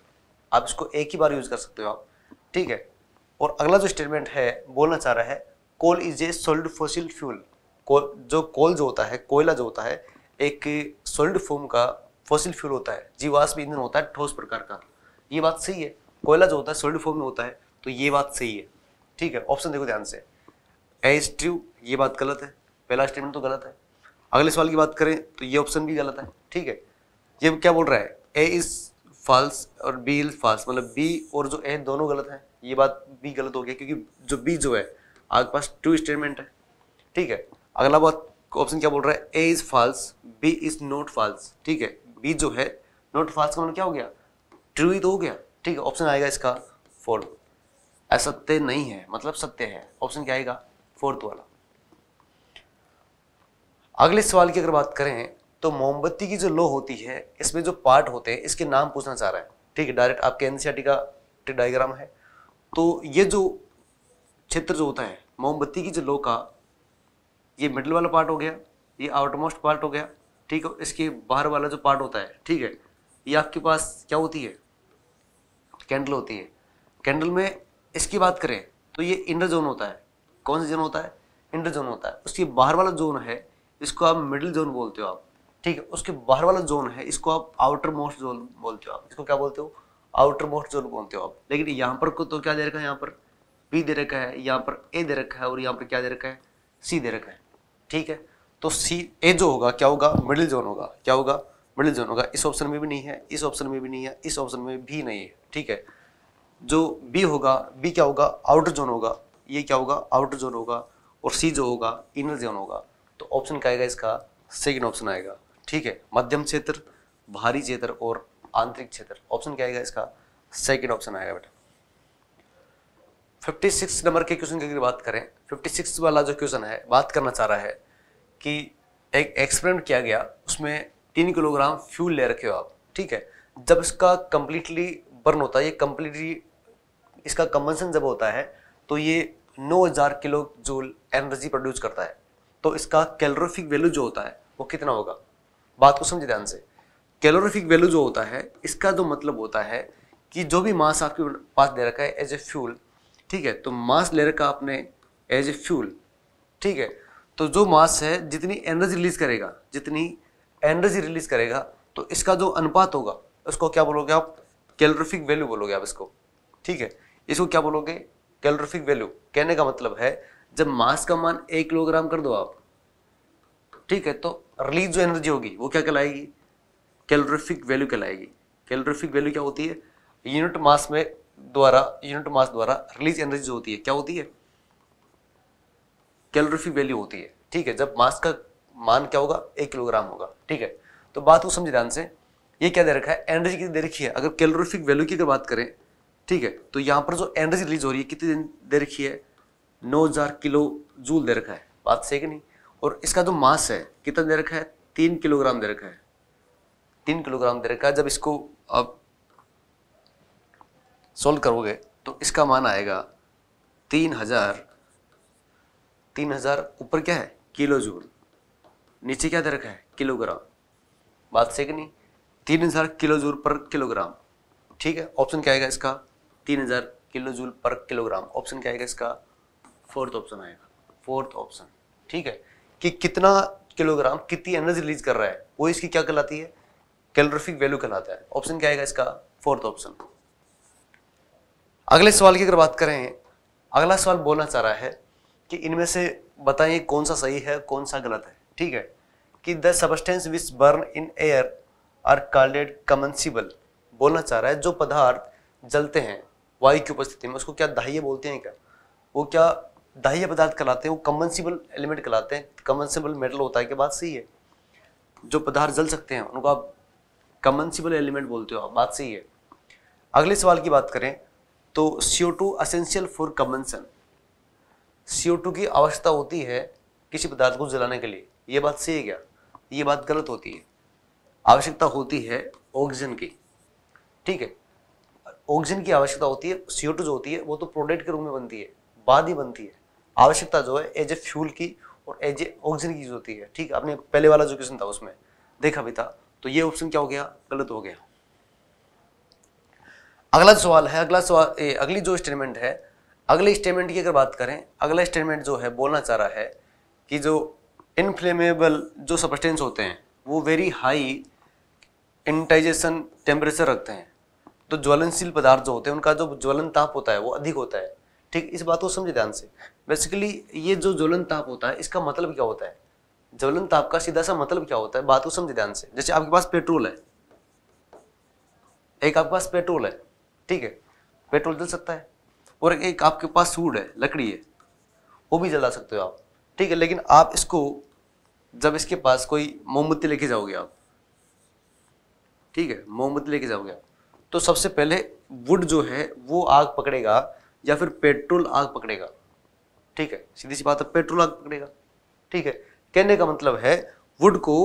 आप इसको एक ही बार यूज़ कर सकते हो आप ठीक है और अगला जो स्टेटमेंट है बोलना चाह रहा है coal is a solid fossil fuel जो कोल जो होता है कोयला जो होता है एक सोल्ड फॉर्म का फॉसिल फ्यूल होता है जीवाश्म ईंधन होता है ठोस प्रकार का ये बात सही है कोयला जो होता है सोल्ड फॉर्म में होता है तो ये बात सही है ठीक है ऑप्शन देखो ध्यान से एस ट्रू ये बात गलत है पहला स्टेटमेंट तो गलत है अगले सवाल की बात करें तो ये ऑप्शन भी गलत है ठीक है ये क्या बोल रहा है ए इज फॉल्स और बी इज फॉल्स मतलब बी और जो ए दोनों गलत है ये बात बी गलत हो गई क्योंकि जो बी जो है आपके पास टू स्टेटमेंट है ठीक है अगला बात ऑप्शन क्या बोल रहा है A is false B is not false ठीक है बी जो है नॉट फॉल्स का मतलब क्या हो गया ट्रू ही तो हो गया ठीक है ऑप्शन आएगा इसका फोर्थ असत्य नहीं है मतलब सत्य है ऑप्शन क्या आएगा फोर्थ वाला अगले सवाल की अगर बात करें तो मोमबत्ती की जो लो होती है इसमें जो पार्ट होते हैं इसके नाम पूछना चाह रहा है ठीक है डायरेक्ट आपके एनसीआरटी e का डायग्राम है तो ये जो क्षेत्र जो होता है मोमबत्ती की जो लो का ये मिडल वाला पार्ट हो गया ये आउटमोस्ट पार्ट हो गया ठीक है इसके बाहर वाला जो पार्ट होता है ठीक है ये आपके पास क्या होती है कैंडल होती है कैंडल में इसकी बात करें तो ये इंडर जोन होता है कौन सा जोन होता है इंडर जोन होता है उसके बाहर वाला जोन है इसको आप मिडिल जोन बोलते हो आप ठीक है उसके बाहर वाला जोन है इसको आप आउटर मोस्ट जोन बोलते हो आप इसको क्या बोलते हो आउटर मोस्ट जोन बोलते हो आप लेकिन यहाँ पर को तो क्या दे रखा है यहाँ पर बी दे रखा है यहाँ पर ए दे रखा है और यहाँ पर क्या दे रखा है सी दे रखा है ठीक है तो सी ए जो होगा क्या होगा मिडिल जोन होगा क्या होगा मिडिल जोन होगा इस ऑप्शन में भी नहीं है इस ऑप्शन में भी नहीं है इस ऑप्शन में भी नहीं है ठीक है जो बी होगा बी क्या होगा आउटर जोन होगा ये क्या होगा आउटर जोन होगा और सी जो होगा इनर जोन होगा तो ऑप्शन क्या आएगा इसका सेकेंड ऑप्शन आएगा ठीक है मध्यम क्षेत्र भारी क्षेत्र और आंतरिक क्षेत्र ऑप्शन क्या आएगा इसका सेकेंड ऑप्शन आएगा बेटा 56 नंबर के क्वेश्चन की बात करें 56 वाला जो क्वेश्चन है बात करना चाह रहा है कि एक एक्सपेरिमेंट किया गया उसमें तीन किलोग्राम फ्यूल ले रखे हो आप ठीक है जब इसका कम्प्लीटली बर्न होता है ये कम्प्लीटली इसका कंबंसन जब होता है तो ये 9000 किलो जूल एनर्जी प्रोड्यूस करता है तो इसका कैलोरिफिक वैल्यू जो होता है वो कितना होगा बात को समझे ध्यान से कैलोरीफिक वैल्यू जो होता है इसका जो मतलब होता है कि जो भी मास आपके पास ले रखा है एज ए फ्यूल ठीक है तो मास ले रखा आपने एज ए फ्यूल ठीक है तो जो मास है जितनी एनर्जी रिलीज करेगा जितनी एनर्जी रिलीज करेगा तो इसका जो अनुपात होगा उसको क्या बोलोगे आप कैलोरीफिक वैल्यू बोलोगे आप इसको ठीक है इसको क्या बोलोगे कैलोरीफिक वैल्यू कहने का मतलब है जब मास का मान एक किलोग्राम कर दो आप ठीक है तो रिलीज जो एनर्जी होगी वो क्या कहलाएगी कैलोरीफिक वैल्यू कहलाएगी कैलोरीफिक वैल्यू क्या होती है यूनिट मास में द्वारा यूनिट मास द्वारा रिलीज एनर्जी जो होती है क्या होती है कैलोरीफिक वैल्यू होती है ठीक है जब मास का मान क्या होगा एक किलोग्राम होगा ठीक है तो बात को समझे ध्यान से ये क्या दे रखा है एनर्जी कितनी दे रखी है अगर कैलोरीफिक वैल्यू की अगर बात करें ठीक है तो यहाँ पर जो एनर्जी रिलीज हो रही है कितनी दे रखी है नौ हजार किलो जूल दे रखा है बात सही कि नहीं और इसका जो मास है कितना दे रखा है तीन किलोग्राम दे रखा है तीन किलोग्राम दे रखा है जब इसको आप सोल्व करोगे तो इसका मान आएगा तीन हजार तीन हजार ऊपर क्या है किलो जूल नीचे क्या दे रखा है किलोग्राम बात से कि नहीं तीन हजार किलो जूल पर किलोग्राम ठीक है ऑप्शन क्या आएगा इसका तीन हजार kilojoule per kilogram option क्या आएगा इसका फोर्थ ऑप्शन आएगा फोर्थ ऑप्शन ठीक है कि कितना किलोग्राम कितनी एनर्जी रिलीज कर रहा है वो इसकी क्या कहलाती है कैलोरीफिक वैल्यू कहलाता है ऑप्शन क्या आएगा इसका फोर्थ ऑप्शन अगले सवाल की अगर बात करें अगला सवाल बोलना चाह रहा है कि इनमें से बताइए कौन सा सही है कौन सा गलत है ठीक है कि the substance which burn in air are called combustible बोलना चाह रहा है जो पदार्थ जलते हैं वायु की उपस्थिति में उसको क्या दाह्य बोलते हैं क्या वो क्या दाह्य पदार्थ कहलाते हैं वो कम्बनसिबल एलिमेंट कहलाते हैं कम्बनसिबल मेटल होता है के बाद सही है जो पदार्थ जल सकते हैं उनको आप कम्बनसिबल एलिमेंट बोलते हो आप बात सही है अगले सवाल की बात करें तो CO two essential for combustion CO two की आवश्यकता होती है किसी पदार्थ को जलाने के लिए ये बात सही है क्या ये बात गलत होती है आवश्यकता होती है ऑक्सीजन की ठीक है ऑक्सीजन की आवश्यकता होती है टू जो होती है वो तो प्रोडक्ट के रूप में बनती है बाद ही बनती है आवश्यकता जो है एज ए फ्यूल की और एज ए ऑक्सीजन की होती है ठीक है आपने पहले वाला जो क्वेश्चन था उसमें देखा भी था तो ये ऑप्शन क्या हो गया गलत हो गया अगला सवाल है अगला सवाल अगली जो स्टेटमेंट है अगले स्टेटमेंट की अगर बात करें अगला स्टेटमेंट जो है बोलना चाह रहा है कि जो इनफ्लेमेबल जो सब्सटेंस होते हैं वो वेरी हाई इंटाइजेशन टेम्परेचर रखते हैं तो ज्वलनशील पदार्थ जो होते हैं उनका जो ज्वलन ताप होता है वो अधिक होता है ठीक इस बात को समझे ध्यान से बेसिकली ये जो ज्वलन ताप होता है इसका मतलब क्या होता है ज्वलन ताप का सीधा सा मतलब क्या होता है बात को समझे ध्यान से जैसे आपके पास पेट्रोल है एक आपके पास पेट्रोल है ठीक है पेट्रोल जल सकता है और एक आपके पास सूड है लकड़ी है वो भी जला सकते हो आप ठीक है लेकिन आप इसको जब इसके पास कोई मोमबत्ती लेके जाओगे आप ठीक है मोमबत्ती लेके जाओगे आप तो सबसे पहले वुड जो है वो आग पकड़ेगा या फिर पेट्रोल आग पकड़ेगा ठीक है सीधी सी बात है पेट्रोल आग पकड़ेगा ठीक है कहने का मतलब है वुड को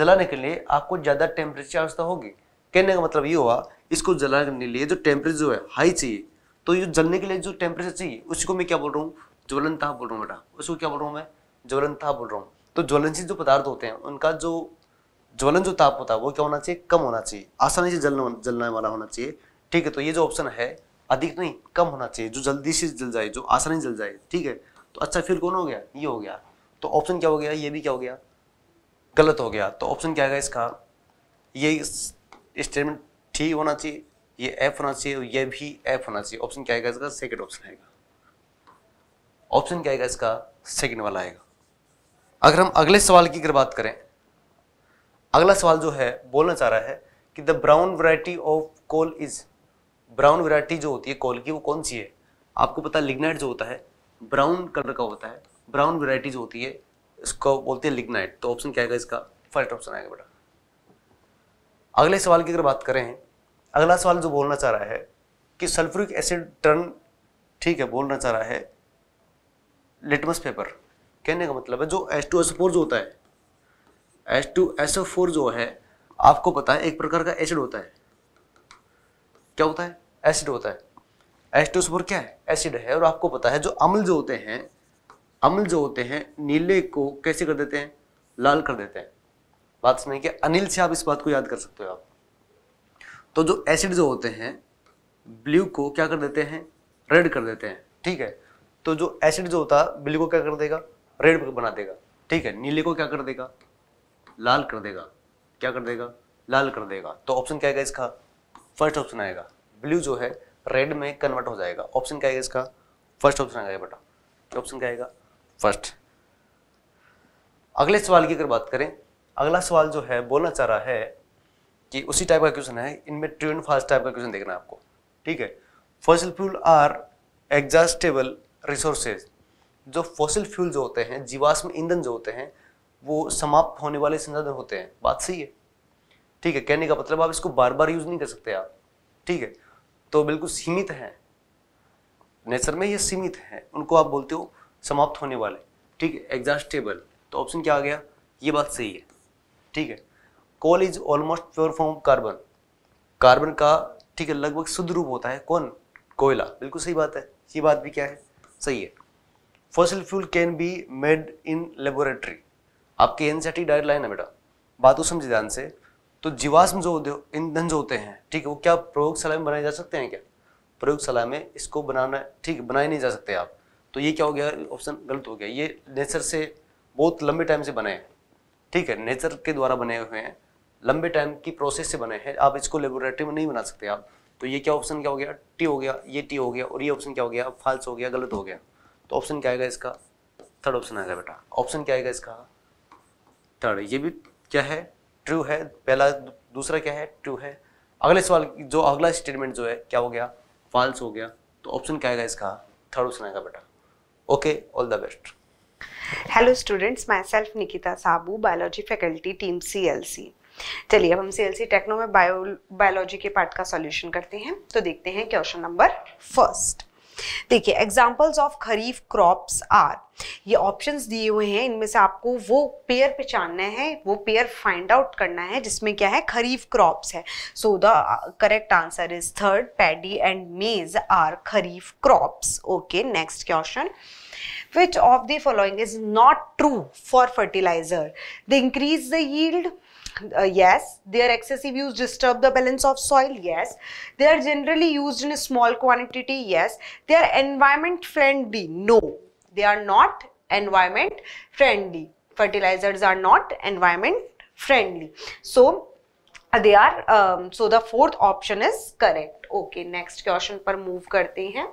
जलाने के लिए आपको ज़्यादा टेम्परेचर की आवश्यकता होगी कहने का मतलब ये हुआ इसको जलाने के लिए जो टेम्परेचर जो है हाई चाहिए तो ये जलने के लिए जो टेम्परेचर चाहिए उसको मैं क्या बोल रहा हूँ ज्वलनता बोल रहा हूँ बेटा उसको क्या बोल रहा हूँ मैं ज्वलनता बोल रहा हूँ तो ज्वलनशील जो पदार्थ होते हैं उनका जो ज्वलन जो ताप होता है वो क्या होना चाहिए कम होना चाहिए आसानी से जलने जलने वाला होना चाहिए ठीक है तो ये जो ऑप्शन है अधिक नहीं कम होना चाहिए जो जल्दी से जल जाए जो आसानी जल जाए ठीक है तो अच्छा फिर कौन हो गया ये हो गया तो ऑप्शन क्या हो गया ये भी क्या हो गया गलत हो गया तो ऑप्शन क्या आएगा इसका ये स्टेटमेंट ठीक होना चाहिए ये एफ होना चाहिए और ये भी एफ होना चाहिए ऑप्शन क्या आएगा इसका सेकेंड ऑप्शन आएगा ऑप्शन क्या आएगा इसका सेकेंड वाला आएगा अगर हम अगले सवाल की अगर बात करें अगला सवाल जो है बोलना चाह रहा है कि the brown variety of coal is brown variety जो होती है कॉल की वो कौन सी है आपको पता है लिग्नाइट जो होता है ब्राउन कलर का होता है ब्राउन वैरायटी जो होती है इसको बोलते हैं लिग्नाइट तो ऑप्शन क्या है इसका फर्स्ट ऑप्शन आएगा बेटा अगले सवाल की अगर बात करें अगला सवाल जो बोलना चाह रहा है कि सल्फ्यूरिक एसिड टर्न ठीक है बोलना चाह रहा है लिटमस पेपर कहने का मतलब है जो एस टू एस फोर जो होता है एस टू एस फोर जो है आपको पता है एक प्रकार का एसिड होता है क्या होता है एसिड होता है एस्टोस्पोर क्या है एसिड है और आपको पता है जो अम्ल जो होते हैं अम्ल जो होते हैं नीले को कैसे कर देते हैं लाल कर देते हैं बात समझ के अनिल से आप इस बात को याद कर सकते हो आप तो जो एसिड जो होते हैं ब्लू को क्या कर देते हैं रेड कर देते हैं ठीक है तो जो एसिड जो होता है ब्लू को क्या कर देगा रेड बना देगा ठीक है नीले को क्या कर देगा लाल कर देगा क्या कर देगा लाल कर देगा तो ऑप्शन क्या आएगा इसका फर्स्ट ऑप्शन आएगा ब्लू जो है रेड में कन्वर्ट हो जाएगा ऑप्शन क्या आएगा इसका फर्स्ट ऑप्शन आएगा बेटा ऑप्शन क्या आएगा फर्स्ट अगले सवाल की अगर बात करें अगला सवाल जो है बोलना चाह रहा है कि उसी टाइप का क्वेश्चन है इनमें ट्रू एंड फास्ट टाइप का क्वेश्चन देखना है आपको ठीक है fossil fuel are exhaustible resources जो फॉसिल फ्यूल जो होते हैं जीवाश्म ईंधन जो होते हैं वो समाप्त होने वाले संसाधन होते हैं बात सही है ठीक है कहने का मतलब आप इसको बार बार यूज नहीं कर सकते आप ठीक है तो बिल्कुल सीमित है नेचर में ये सीमित है उनको आप बोलते हो समाप्त होने वाले ठीक है एग्जास्टेबल तो ऑप्शन क्या आ गया ये बात सही है ठीक है coal is almost pure form carbon carbon का ठीक है लगभग शुद्ध रूप होता है कौन कोयला बिल्कुल सही बात है ये बात भी क्या है सही है fossil fuel can be made in laboratory आपके एन सी डायरेक्ट लाइन है बेटा बात को समझे ध्यान से तो जीवाश्म जो ईंधन जो होते हैं ठीक है वो क्या प्रयोगशाला में बनाए जा सकते हैं क्या प्रयोगशाला में इसको बनाना ठीक बनाए नहीं जा सकते आप तो ये क्या हो गया ऑप्शन गलत हो गया ये नेचर से बहुत लंबे टाइम से बने हैं ठीक है नेचर के द्वारा बने हुए हैं लंबे टाइम की प्रोसेस से बने हैं आप इसको लेबोरेटरी में नहीं बना सकते आप तो ये क्या ऑप्शन क्या हो गया टी हो गया ये टी हो गया और ये ऑप्शन क्या हो गया फाल्स हो गया गलत हो गया तो ऑप्शन क्या आएगा इसका थर्ड ऑप्शन आएगा बेटा ऑप्शन क्या आएगा इसका थर्ड ये भी क्या है ट्रू है पहला दूसरा क्या है ट्रू है अगले सवाल जो अगला स्टेटमेंट जो है क्या हो गया फॉल्स हो गया तो ऑप्शन क्या आएगा इसका थर्ड ऑप्शन आएगा बेटा okay all the best hello students myself Nikita Sabu biology faculty team C L C चलिए अब हम सी एल सी टेक्नो में बायो बायोलॉजी के पार्ट का सॉल्यूशन करते हैं तो देखते हैं क्वेश्चन नंबर फर्स्ट देखिए examples of kharif crops are ये ऑप्शंस दिए हुए हैं इनमें से आपको वो पेयर पहचानना है वो पेयर फाइंड आउट करना है जिसमें क्या है खरीफ क्रॉप्स है so the correct answer is third paddy and maize are kharif crops okay next question which of the following is not true for fertilizer they increase the yield uh, yes. Their excessive use disturb the balance of soil, yes. They are generally used in a small quantity, yes. They are environment friendly, no. They are not environment friendly. Fertilizers are not environment friendly. So, they are um, so the fourth option is correct. Okay, next question पर move करते हैं.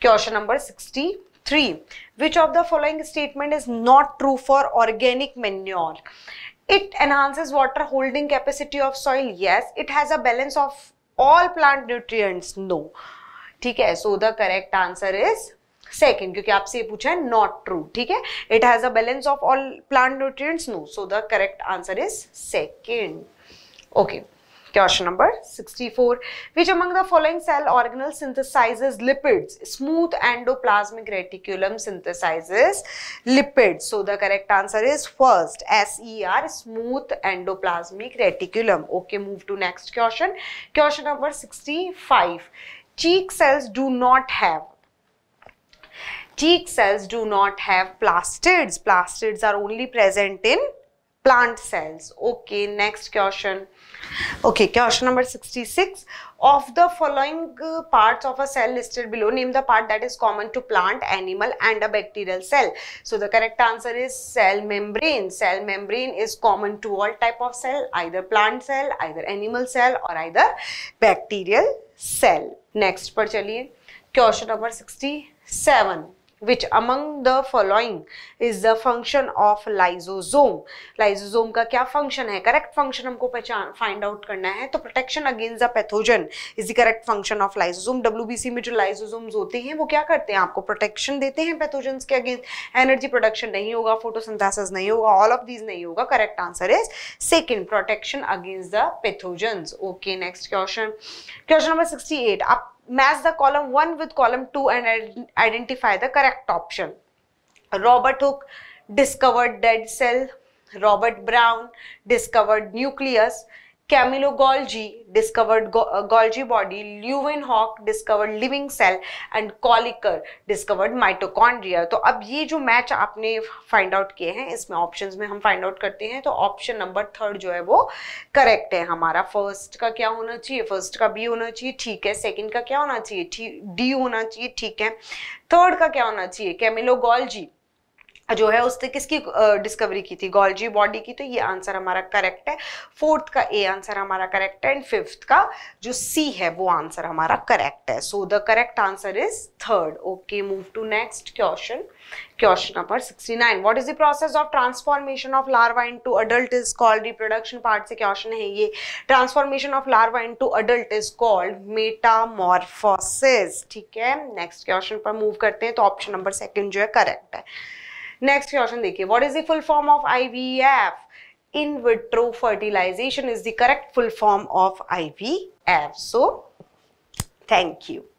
Question number sixty three. which of the following statement is not true for organic manure it enhances water holding capacity of soil yes it has a balance of all plant nutrient no ठीक है so the correct answer is second क्योंकि आपसे ये पूछा है not true ठीक है it has a balance of all plant nutrient no so the correct answer is second okay Question number 64. Which among the following cell organelle synthesizes lipids? Smooth endoplasmic reticulum synthesizes lipids. So the correct answer is first SER smooth endoplasmic reticulum. Okay, move to next question. Question number 65. Cheek cells do not have cheek cells do not have plastids. Plastids are only present in plant cells. Okay, next question. Okay क्या question number 66 of the following parts of a cell listed below name the part that is common to plant animal and a bacterial cell so the correct answer is cell membrane cell membrane is common to all type of cell either plant cell either animal cell और either bacterial cell next पर चलिए question number sixty which among the following is the function of lysosome lysosome का क्या function है correct function हमको पहचान find out करना है तो protection against the pathogen is the correct function of lysosome W में जो लाइजोजोम होते हैं वो क्या करते हैं आपको प्रोटेक्शन देते हैं पैथोजन के अगेंस्ट एनर्जी प्रोडक्शन नहीं होगा फोटोसिंथेसिस नहीं होगा ऑल ऑफ दीज नहीं होगा correct answer is second protection against the pathogen okay next question question number sixty eight match the column 1 with column 2 and identify the correct option. Robert Hooke discovered dead cell. Robert Brown discovered nucleus. Discovered Golgi body Leeuwenhoek discovered living cell and Kolliker discovered mitochondria तो अब ये जो match आपने find out किए हैं इसमें options में हम फाइंड आउट करते हैं तो ऑप्शन नंबर थर्ड जो है वो करेक्ट है हमारा फर्स्ट का क्या होना चाहिए फर्स्ट का बी होना चाहिए ठीक है सेकेंड का क्या होना चाहिए डी होना चाहिए ठीक है थर्ड का क्या होना चाहिए कैमिलोगोलजी जो है उसने किसकी डिस्कवरी की थी गोल्जी बॉडी की तो ये आंसर हमारा करेक्ट है फोर्थ का ए आंसर हमारा करेक्ट है एंड फिफ्थ का जो सी है वो आंसर हमारा करेक्ट है so the correct answer is third okay move to next question question number 69 what is the process of transformation of larva into adult is called reproduction part से question है ये transformation of larva into adult is called metamorphosis ठीक है next question पर move करते हैं तो option number second जो है करेक्ट है Next क्वेश्चन देखिए what is the full form of in vitro fertilization is the correct full form of IVF so thank you